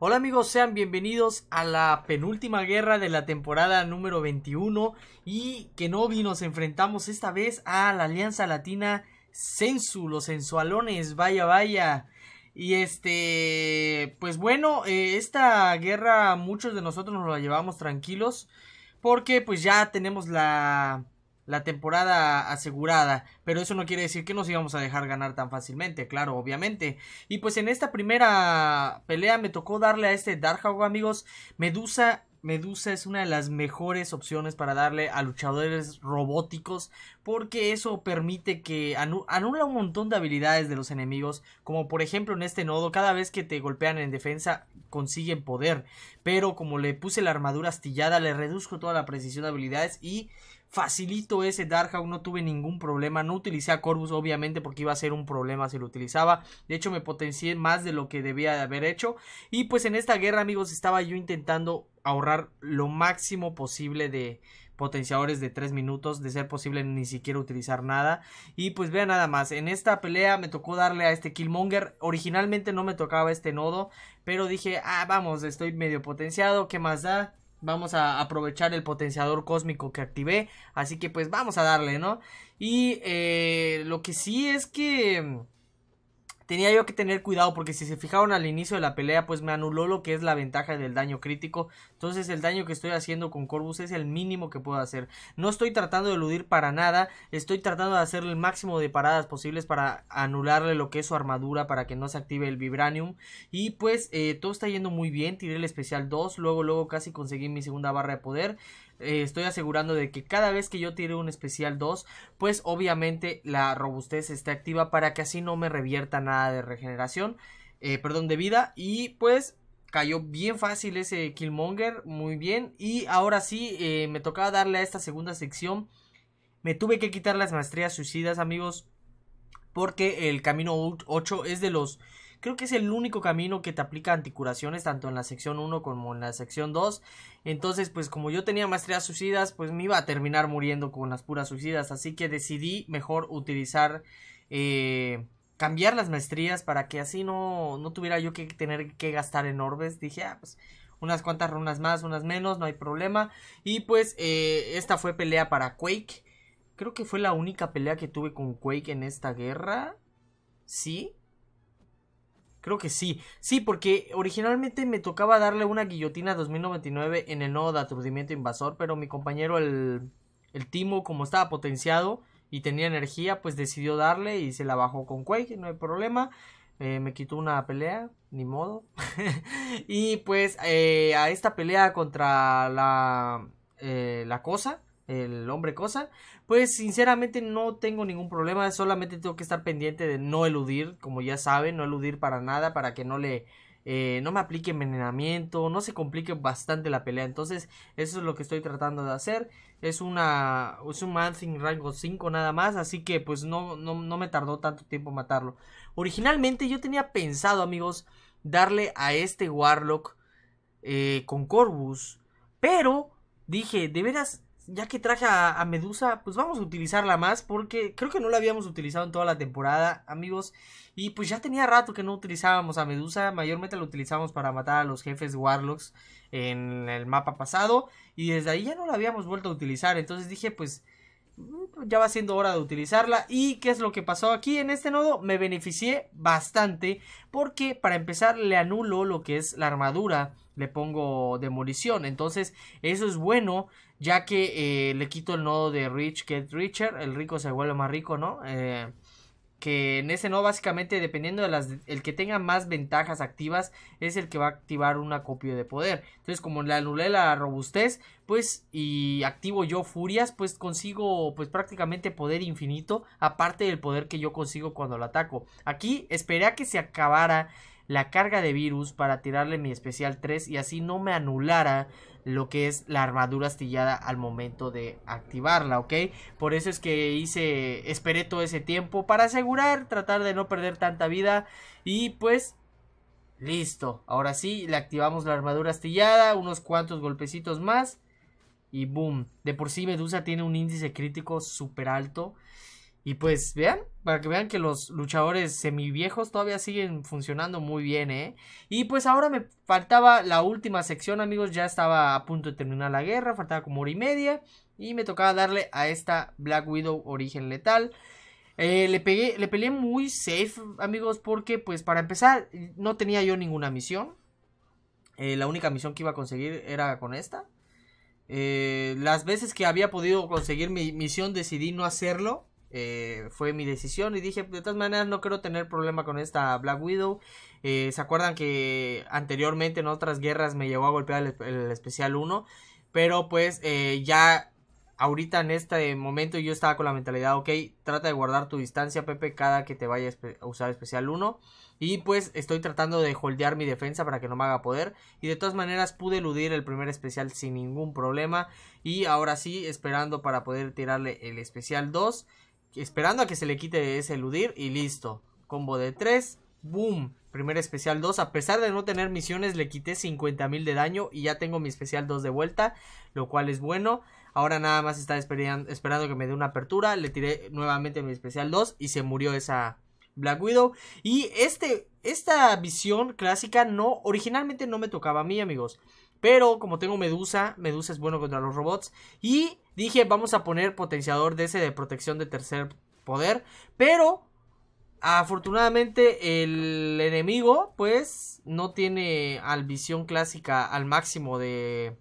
Hola amigos, sean bienvenidos a la penúltima guerra de la temporada número 21 y Kenobi nos enfrentamos esta vez a la Alianza Latina Sensu, los sensualones, vaya vaya. Y este, pues bueno, eh, esta guerra muchos de nosotros nos la llevamos tranquilos porque pues ya tenemos la la temporada asegurada, pero eso no quiere decir que nos íbamos a dejar ganar tan fácilmente, claro, obviamente. Y pues en esta primera pelea me tocó darle a este Hawk, amigos, Medusa Medusa es una de las mejores opciones para darle a luchadores robóticos porque eso permite que anula un montón de habilidades de los enemigos, como por ejemplo en este nodo, cada vez que te golpean en defensa consiguen poder, pero como le puse la armadura astillada le reduzco toda la precisión de habilidades y Facilito ese Darkhawk, no tuve ningún problema. No utilicé a Corvus, obviamente, porque iba a ser un problema si lo utilizaba. De hecho, me potencié más de lo que debía de haber hecho. Y pues en esta guerra, amigos, estaba yo intentando ahorrar lo máximo posible de potenciadores de 3 minutos, de ser posible ni siquiera utilizar nada. Y pues vean nada más, en esta pelea me tocó darle a este Killmonger, originalmente no me tocaba este nodo, pero dije, ah, vamos, estoy medio potenciado, ¿qué más da? Vamos a aprovechar el potenciador cósmico que activé. Así que pues vamos a darle, ¿no? Y eh, lo que sí es que tenía yo que tener cuidado porque si se fijaron al inicio de la pelea pues me anuló lo que es la ventaja del daño crítico. Entonces el daño que estoy haciendo con Corvus es el mínimo que puedo hacer. No estoy tratando de eludir para nada, estoy tratando de hacerle el máximo de paradas posibles para anularle lo que es su armadura para que no se active el Vibranium. Y pues eh, todo está yendo muy bien, tiré el especial 2, luego luego casi conseguí mi segunda barra de poder. Eh, estoy asegurando de que cada vez que yo tire un especial 2, pues obviamente la robustez esté activa para que así no me revierta nada de regeneración, eh, perdón, de vida. Y pues cayó bien fácil ese Killmonger, muy bien. Y ahora sí, eh, me tocaba darle a esta segunda sección. Me tuve que quitar las maestrías suicidas, amigos, porque el camino 8 es de los... Creo que es el único camino que te aplica anticuraciones, tanto en la sección 1 como en la sección 2. Entonces, pues como yo tenía maestrías suicidas, pues me iba a terminar muriendo con las puras suicidas. Así que decidí mejor utilizar... Eh, cambiar las maestrías para que así no, no tuviera yo que tener que gastar en orbes. Dije, ah, pues unas cuantas runas más, unas menos, no hay problema. Y pues eh, esta fue pelea para Quake. Creo que fue la única pelea que tuve con Quake en esta guerra. ¿Sí? Creo que sí. Sí, porque originalmente me tocaba darle una guillotina 2099 en el nodo de aturdimiento invasor, pero mi compañero el, el Timo, como estaba potenciado, y tenía energía, pues decidió darle y se la bajó con Quake, no hay problema. Eh, me quitó una pelea, ni modo. y pues eh, a esta pelea contra la, eh, la cosa, el hombre cosa, pues sinceramente no tengo ningún problema, solamente tengo que estar pendiente de no eludir, como ya saben, no eludir para nada, para que no le... Eh, no me aplique envenenamiento, no se complique bastante la pelea. Entonces, eso es lo que estoy tratando de hacer. Es una. Es un sin rango 5 nada más. Así que pues no, no, me tardó tanto tiempo matarlo. Originalmente yo tenía pensado, amigos, darle a este Warlock eh, con Corvus. Pero dije, de veras, ya que traje a, Medusa, pues vamos a utilizarla más porque creo que no la habíamos utilizado en toda la temporada, amigos. Y pues ya tenía rato que no utilizábamos a Medusa, mayormente la utilizábamos para matar a los jefes Warlocks en el mapa pasado. Y desde ahí ya no la habíamos vuelto a utilizar, entonces dije pues mm, ya va siendo hora de utilizarla. ¿Y qué es lo que pasó aquí en este nodo? Me beneficié bastante porque para empezar le anulo lo que es la armadura. Le pongo demolición. Entonces eso es bueno ya que eh, le quito el nodo de Rich Get Richer, el rico se vuelve más rico, ¿no? Eh, que en ese nodo básicamente dependiendo de las el que tenga más ventajas activas es el que va a activar un acopio de poder entonces como le anulé la robustez pues y activo yo furias pues consigo pues prácticamente poder infinito aparte del poder que yo consigo cuando lo ataco aquí esperé a que se acabara la carga de virus para tirarle mi especial 3 y así no me anulara lo que es la armadura astillada al momento de activarla, ¿ok? Por eso es que hice, esperé todo ese tiempo para asegurar, tratar de no perder tanta vida y pues listo. Ahora sí, le activamos la armadura astillada, unos cuantos golpecitos más y boom. De por sí Medusa tiene un índice crítico súper alto. Y pues vean, para que vean que los luchadores semiviejos todavía siguen funcionando muy bien, ¿eh? Y pues ahora me faltaba la última sección, amigos. Ya estaba a punto de terminar la guerra, faltaba como hora y media. Y me tocaba darle a esta Black Widow Origen Letal. Eh, le, pegué, le peleé muy safe, amigos, porque pues para empezar no tenía yo ninguna misión. Eh, la única misión que iba a conseguir era con esta. Eh, las veces que había podido conseguir mi misión decidí no hacerlo eh, fue mi decisión y dije, de todas maneras no quiero tener problema con esta Black Widow. Eh, ¿Se acuerdan que anteriormente en otras guerras me llevó a golpear el, especial 1? Pero pues eh, ya ahorita en este momento yo estaba con la mentalidad, ok, trata de guardar tu distancia, Pepe, cada que te vaya a usar especial 1. Y pues estoy tratando de holdear mi defensa para que no me haga poder. Y de todas maneras pude eludir el primer especial sin ningún problema. Y ahora sí, esperando para poder tirarle el especial 2. Esperando a que se le quite ese eludir y listo. Combo de 3. Boom. Primer especial 2. A pesar de no tener misiones le quité 50.000 de daño y ya tengo mi especial 2 de vuelta. Lo cual es bueno. Ahora nada más está esperando, que me dé una apertura. Le tiré nuevamente mi especial 2 y se murió esa Black Widow. Y este, esta visión clásica no, originalmente no me tocaba a mí amigos. Pero como tengo Medusa, Medusa es bueno contra los robots. Y dije, vamos a poner potenciador de ese de protección de tercer poder. Pero afortunadamente el enemigo, pues, no tiene al visión clásica al máximo de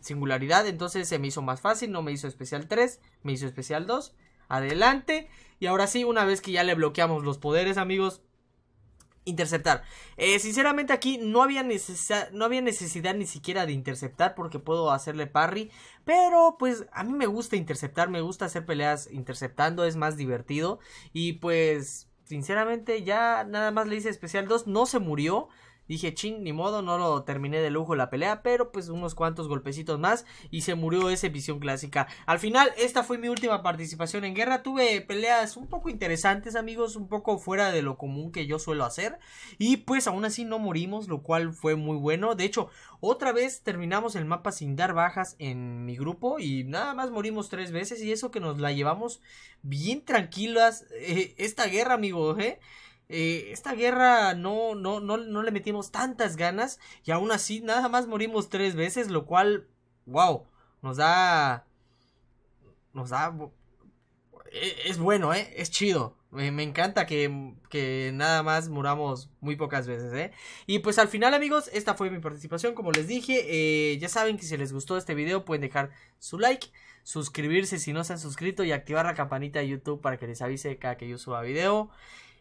singularidad. Entonces se me hizo más fácil, no me hizo especial 3, me hizo especial 2. Adelante. Y ahora sí, una vez que ya le bloqueamos los poderes, amigos, interceptar. Eh, sinceramente aquí no había, no había necesidad ni siquiera de interceptar porque puedo hacerle parry. Pero pues a mí me gusta interceptar, me gusta hacer peleas interceptando, es más divertido. Y pues sinceramente ya nada más le hice especial 2, no se murió. Dije, ching, ni modo, no lo terminé de lujo la pelea, pero pues unos cuantos golpecitos más y se murió esa visión clásica. Al final, esta fue mi última participación en guerra. Tuve peleas un poco interesantes, amigos, un poco fuera de lo común que yo suelo hacer. Y pues aún así no morimos, lo cual fue muy bueno. De hecho, otra vez terminamos el mapa sin dar bajas en mi grupo y nada más morimos tres veces y eso que nos la llevamos bien tranquilas eh, esta guerra, amigos, ¿eh? Eh, esta guerra no, no, no, le metimos tantas ganas y aún así nada más morimos tres veces, lo cual, wow, nos da... Nos da... E, es bueno, ¿eh? Es chido. Me, encanta que, que, nada más muramos muy pocas veces, ¿eh? Y pues al final, amigos, esta fue mi participación. Como les dije, eh, ya saben que si les gustó este video pueden dejar su like, suscribirse si no se han suscrito y activar la campanita de YouTube para que les avise cada que yo suba video.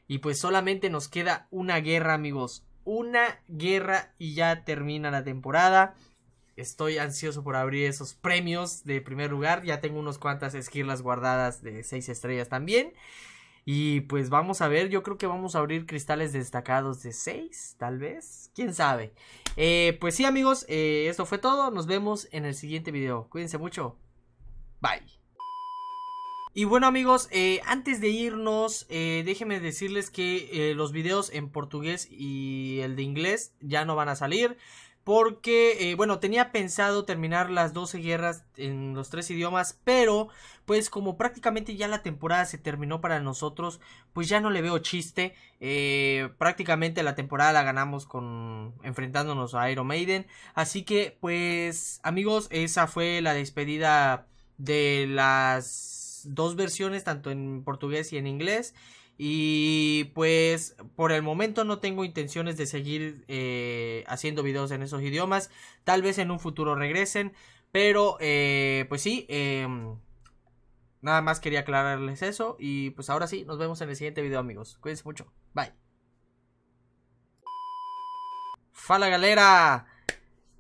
Y pues solamente nos queda una guerra, amigos. Una guerra y ya termina la temporada. Estoy ansioso por abrir esos premios de primer lugar. Ya tengo unas cuantas esquirlas guardadas de 6 estrellas también. Y pues vamos a ver, yo creo que vamos a abrir cristales destacados de 6, tal vez. ¿Quién sabe? Eh, pues sí amigos, eh, esto fue todo. Nos vemos en el siguiente video. Cuídense mucho. Bye. Y bueno amigos, eh, antes de irnos, eh, déjenme decirles que eh, los videos en portugués y el de inglés ya no van a salir. Porque, bueno, tenía pensado terminar las 12 guerras en los tres idiomas, pero pues como prácticamente ya la temporada se terminó para nosotros, pues ya no le veo chiste. prácticamente la temporada la ganamos con enfrentándonos a Iron Maiden. Así que, pues amigos, esa fue la despedida de las dos versiones, tanto en portugués y en inglés. Y pues por el momento no tengo intenciones de seguir eh, haciendo videos en esos idiomas. Tal vez en un futuro regresen. Pero eh, pues sí, em, nada más quería aclararles eso. Y pues ahora sí, nos vemos en el siguiente video amigos. Cuídense mucho. Bye. Fala galera.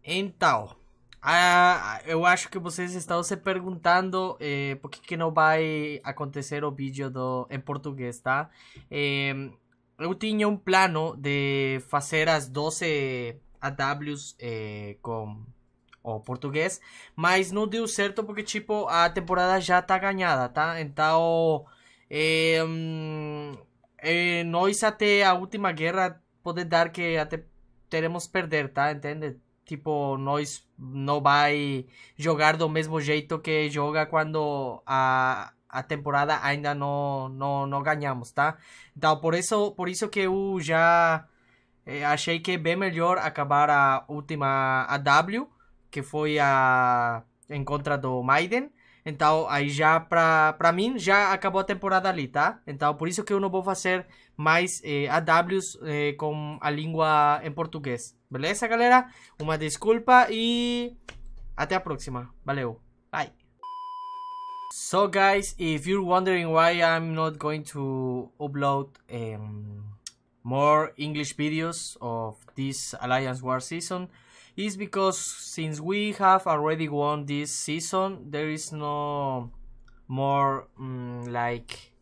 en Tao. Ah, eu acho que vocês estão se perguntando eh, por que, que não vai acontecer o vídeo do, em português, tá? Eh, eu tinha um plano de fazer as 12 AWs eh, com o português, mas não deu certo porque, tipo, a temporada já tá ganhada, tá? Então, nós até a última guerra pode dar que até teremos perder, tá? Entende? tipo, nós não vai jogar do mesmo jeito que joga quando a, a temporada ainda não, não, não ganhamos, tá? Então, por isso, por isso que eu já eh, achei que é bem melhor acabar a última AW, que foi a em contra do Maiden. Então, aí já pra, pra mim já acabou a temporada ali, tá? Então, por isso que eu não vou fazer mais eh, AWs eh, com a língua em português. Beleza, galera? una disculpa y até la próxima. Valeu. Bye. So guys, if you're wondering why I'm not going to upload em, more English videos of this Alliance War season, is because since we have already won this season, there is no more mm, like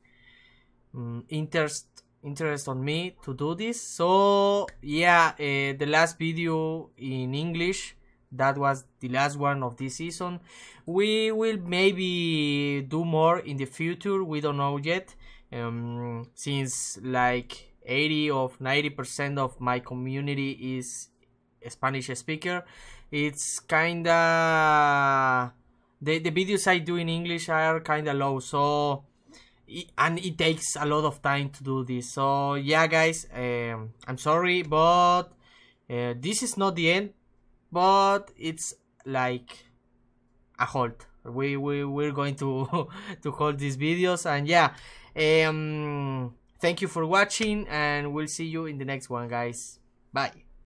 um, interest interest on me to do this so yeah uh, the last video in english that was the last one of this season we will maybe do more in the future we don't know yet um, since like 80 of 90% of my community is Spanish speaker it's kinda the, the videos I do in English are kinda low so and it takes a lot of time to do this so yeah guys um, i'm sorry but uh, this is not the end but it's like a halt we, we we're going to to hold these videos and yeah um thank you for watching and we'll see you in the next one guys bye